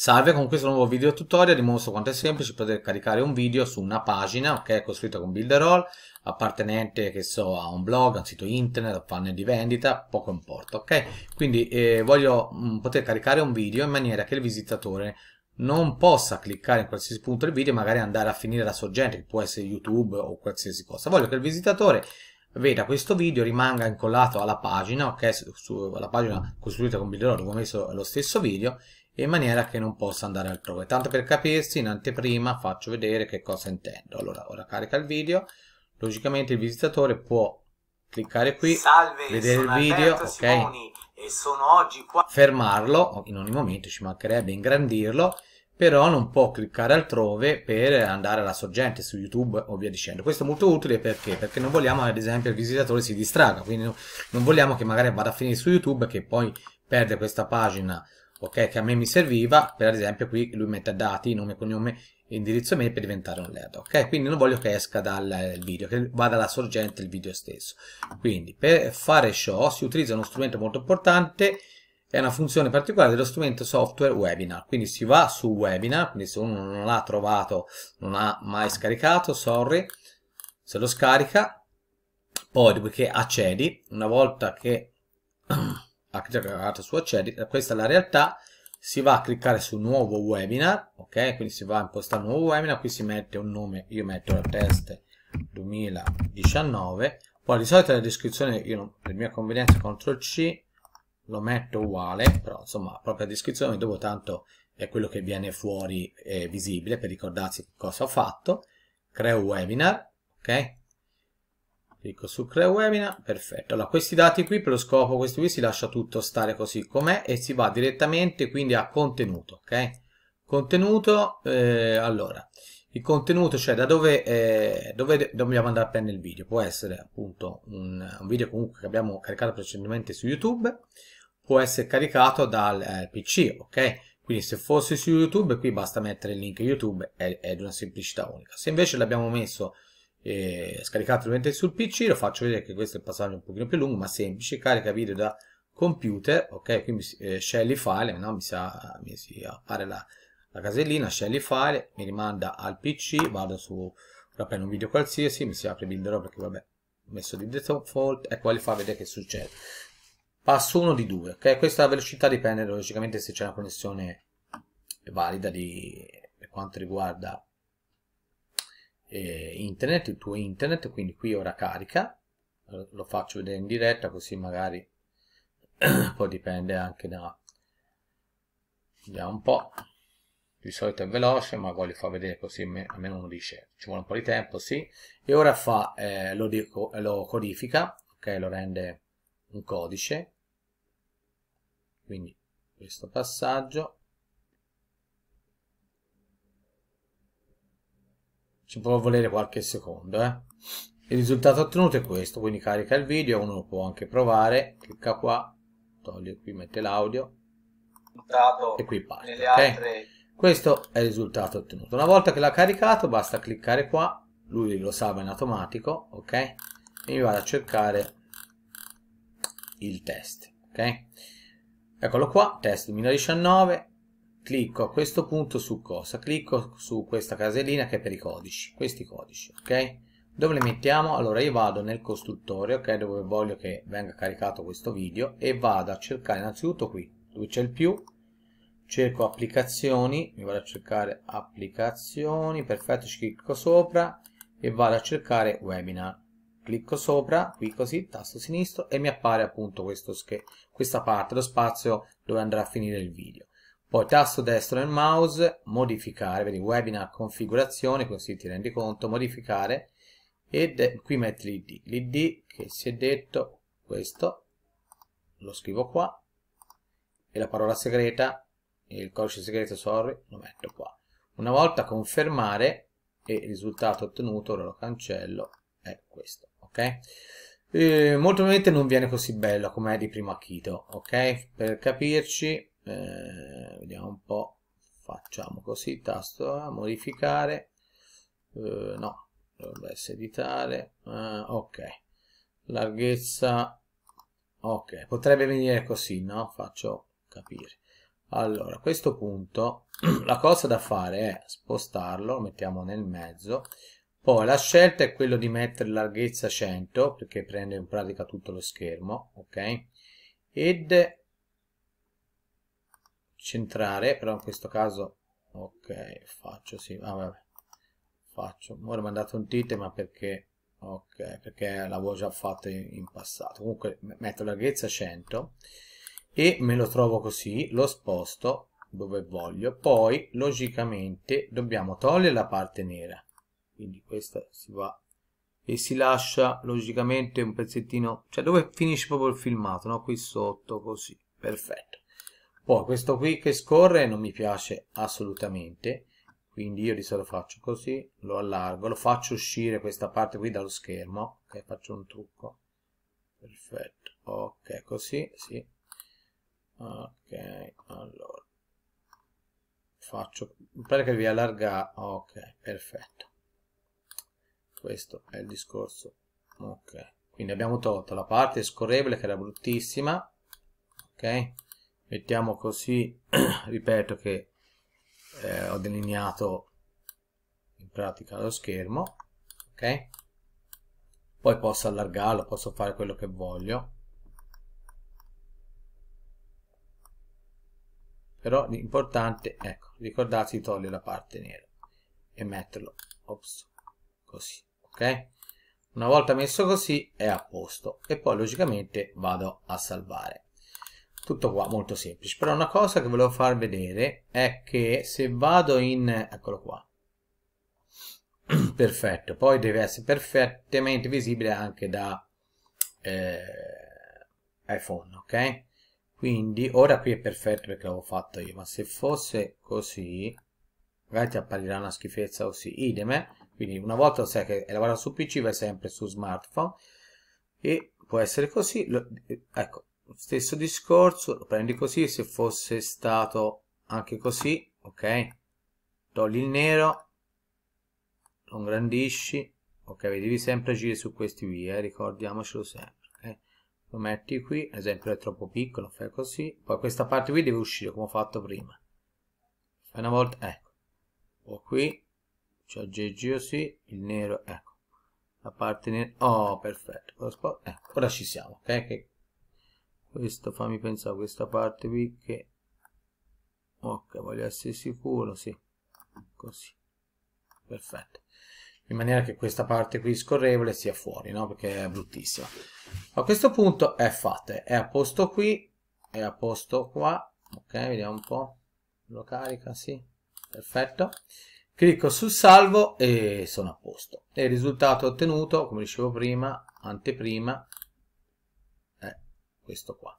Salve, con questo nuovo video tutorial dimostro quanto è semplice poter caricare un video su una pagina ok, costruita con Builderall appartenente che so a un blog, a un sito internet, a un funnel di vendita, poco importa ok? Quindi eh, voglio mh, mm, poter caricare un video in maniera che il visitatore non possa cliccare in qualsiasi punto del video e magari andare a finire la sorgente che può essere YouTube o qualsiasi cosa. Voglio che il visitatore veda questo video, rimanga incollato alla pagina, ok, sulla pagina costruita con Builderall come ho messo lo stesso video in maniera che non possa andare altrove. Tanto per capirsi, in anteprima faccio vedere che cosa intendo. Allora, ora carica il video. Logicamente il visitatore può cliccare qui, Salve, vedere il video, ok? Simoni, fermarlo, in ogni momento ci mancherebbe ingrandirlo, però non può cliccare altrove per andare alla sorgente su YouTube o via dicendo. Questo è molto utile perché? Perché non vogliamo ad esempio il visitatore si distraga, quindi non vogliamo che magari vada a finire su YouTube e che poi perde questa pagina ok? Che a me mi serviva, per esempio qui lui mette dati, nome, cognome, indirizzo mail per diventare un LED, ok? Quindi non voglio che esca dal video, che vada alla sorgente il video stesso. Quindi per fare ciò si utilizza uno strumento molto importante, è una funzione particolare dello strumento software webinar, quindi si va su webinar, quindi se uno non l'ha trovato, non ha mai scaricato, sorry, se lo scarica, poi dopodiché accedi, una volta che ha ah, cliccato su accedi, eh, questa è la realtà, si va a cliccare su nuovo webinar, ok? Quindi si va a impostare un nuovo webinar, qui si mette un nome, io metto la test 2019, poi di solito la descrizione, io per mia convenienza, CTRL C, lo metto uguale, però insomma la propria descrizione, dopo tanto è quello che viene fuori eh, visibile per ricordarsi cosa ho fatto, creo webinar, ok? clicco su crea webinar, perfetto. Allora, questi dati qui per lo scopo, questo qui si lascia tutto stare così com'è e si va direttamente quindi a contenuto, ok? Contenuto, eh, allora, il contenuto, cioè da dove, eh, dove, dobbiamo andare a prendere il video, può essere appunto un, un video comunque che abbiamo caricato precedentemente su YouTube, può essere caricato dal eh, PC, ok? Quindi se fosse su YouTube qui basta mettere il link YouTube, è, è di una semplicità unica. Se invece l'abbiamo messo eh, scaricatelo ovviamente sul PC, lo faccio vedere che questo è il passaggio un pochino più lungo ma semplice, carica video da computer, ok, qui mi, eh, scegli file, no? mi, sa, mi si appare la, la casellina, scegli file, mi rimanda al PC, vado su appena un video qualsiasi, mi si apre Builder perché vabbè, ho messo di default e qua li fa vedere che succede. Passo 1 di 2, ok? Questa velocità dipende logicamente se c'è una connessione valida di, per quanto riguarda eh, internet, il tuo internet, quindi qui ora carica, lo faccio vedere in diretta così magari poi dipende anche da vediamo un po' di solito è veloce ma voglio far vedere così almeno uno dice ci vuole un po' di tempo sì e ora fa eh, lo, dico, lo codifica ok lo rende un codice quindi questo passaggio ci può volere qualche secondo eh. il risultato ottenuto è questo quindi carica il video uno lo può anche provare clicca qua toglie qui mette l'audio e qui parte okay? altre... questo è il risultato ottenuto una volta che l'ha caricato basta cliccare qua lui lo salva in automatico ok e mi vado a cercare il test ok eccolo qua test 2019 clicco a questo punto su cosa? Clicco su questa casellina che è per i codici, questi codici, ok? Dove li mettiamo? Allora io vado nel costruttore, ok, dove voglio che venga caricato questo video e vado a cercare innanzitutto qui, dove c'è il più, cerco applicazioni, mi vado a cercare applicazioni, perfetto, ci clicco sopra e vado a cercare webinar. Clicco sopra, qui così, tasto sinistro e mi appare appunto questo, questa parte, lo spazio dove andrà a finire il video. Poi tasto destro del mouse, modificare, vedi webinar configurazione, così ti rendi conto, modificare, Ed qui metti l'id, l'id che si è detto, questo, lo scrivo qua, e la parola segreta, il codice segreto, sorry, lo metto qua. Una volta confermare, e il risultato ottenuto, ora lo cancello, è questo, ok? Eh, molto probabilmente non viene così bello come è di primo acchito, ok? Per capirci, eh, vediamo un po', facciamo così, tasto A, modificare, eh, no, dovrebbe essere editare, eh, ok, larghezza, ok, potrebbe venire così, no? Faccio capire. Allora, a questo punto la cosa da fare è spostarlo, lo mettiamo nel mezzo, poi la scelta è quella di mettere larghezza 100, perché prende in pratica tutto lo schermo, ok? Ed centrare, però in questo caso, ok, faccio, sì, ah, vabbè, faccio, ora ho mandato un tilt, ma perché, ok, perché l'avevo già fatto in, in passato, comunque metto larghezza 100, e me lo trovo così, lo sposto dove voglio, poi logicamente dobbiamo togliere la parte nera, quindi questa si va e si lascia logicamente un pezzettino, cioè dove finisce proprio il filmato, no? qui sotto, così, perfetto poi questo qui che scorre non mi piace assolutamente quindi io di solito faccio così lo allargo lo faccio uscire questa parte qui dallo schermo ok faccio un trucco perfetto ok così sì ok allora faccio che vi allarga ok perfetto questo è il discorso ok quindi abbiamo tolto la parte scorrevole che era bruttissima ok mettiamo così ripeto che eh, ho delineato in pratica lo schermo ok poi posso allargarlo posso fare quello che voglio però l'importante ecco ricordate di togliere la parte nera e metterlo ops, così ok una volta messo così è a posto e poi logicamente vado a salvare tutto qua molto semplice però una cosa che volevo far vedere è che se vado in eccolo qua perfetto poi deve essere perfettamente visibile anche da eh, iPhone ok quindi ora qui è perfetto perché l'avevo fatto io ma se fosse così magari ti apparirà una schifezza così idem eh? quindi una volta sai che lavora su pc vai sempre su smartphone e può essere così lo, eh, ecco stesso discorso lo prendi così se fosse stato anche così ok togli il nero lo ingrandisci ok devi sempre agire su questi via eh? ricordiamocelo sempre okay? lo metti qui ad esempio è troppo piccolo fai così poi questa parte qui deve uscire come ho fatto prima fai una volta ecco o qui c'è aggeggi sì, il nero ecco la parte nera oh perfetto ecco, ora ci siamo ok questo fammi pensare questa parte qui che ok voglio essere sicuro sì così perfetto in maniera che questa parte qui scorrevole sia fuori no perché è bruttissima a questo punto è fatta è a posto qui è a posto qua ok vediamo un po lo carica sì perfetto clicco su salvo e sono a posto e il risultato ottenuto come dicevo prima anteprima questo qua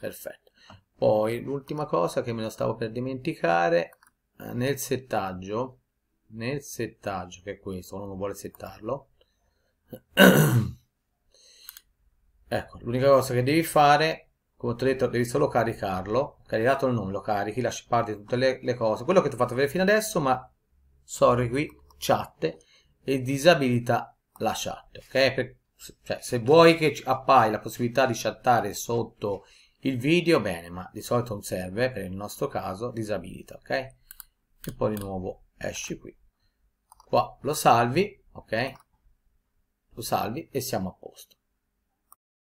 perfetto poi l'ultima cosa che me lo stavo per dimenticare eh, nel settaggio nel settaggio che è questo uno non vuole settarlo ecco l'unica cosa che devi fare come ti ho detto devi solo caricarlo caricato il nome lo carichi lasci parte tutte le, le cose quello che ti ho fatto vedere fino adesso ma sorry qui chat e disabilita la chat ok per cioè, se vuoi che appaia la possibilità di chattare sotto il video, bene, ma di solito non serve, per il nostro caso disabilita, ok? E poi di nuovo esci qui. Qua lo salvi, ok? Lo salvi e siamo a posto.